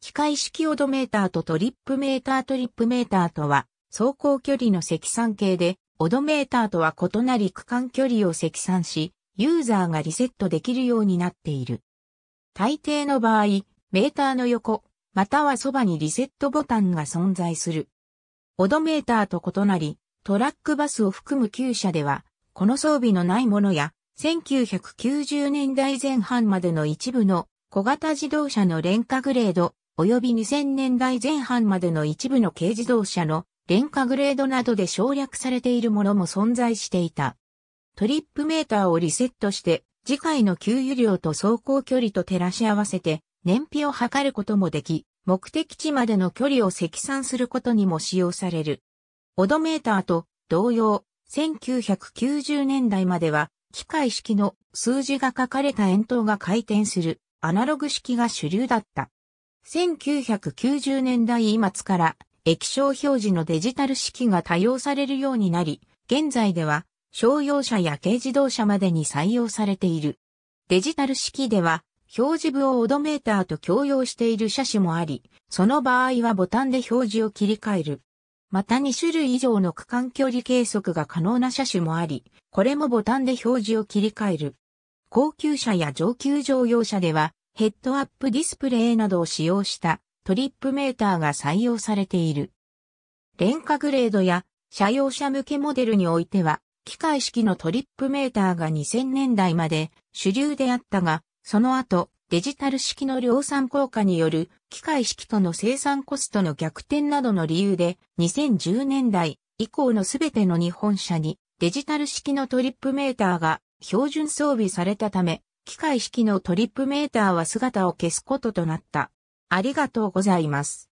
機械式オドメーターとトリップメータートリップメーターとは、走行距離の積算系で、オドメーターとは異なり区間距離を積算し、ユーザーがリセットできるようになっている。大抵の場合、メーターの横、またはそばにリセットボタンが存在する。オドメーターと異なり、トラックバスを含む旧車では、この装備のないものや、1990年代前半までの一部の小型自動車の廉価グレード、及び2000年代前半までの一部の軽自動車の廉価グレードなどで省略されているものも存在していた。トリップメーターをリセットして、次回の給油量と走行距離と照らし合わせて、燃費を測ることもでき、目的地までの距離を積算することにも使用される。オドメーターと同様、1990年代までは、機械式の数字が書かれた円筒が回転するアナログ式が主流だった。1990年代末から液晶表示のデジタル式が多用されるようになり、現在では商用車や軽自動車までに採用されている。デジタル式では表示部をオドメーターと共用している車種もあり、その場合はボタンで表示を切り替える。また2種類以上の区間距離計測が可能な車種もあり、これもボタンで表示を切り替える。高級車や上級乗用車では、ヘッドアップディスプレイなどを使用したトリップメーターが採用されている。廉価グレードや車用車向けモデルにおいては、機械式のトリップメーターが2000年代まで主流であったが、その後、デジタル式の量産効果による機械式との生産コストの逆転などの理由で2010年代以降のすべての日本車にデジタル式のトリップメーターが標準装備されたため機械式のトリップメーターは姿を消すこととなった。ありがとうございます。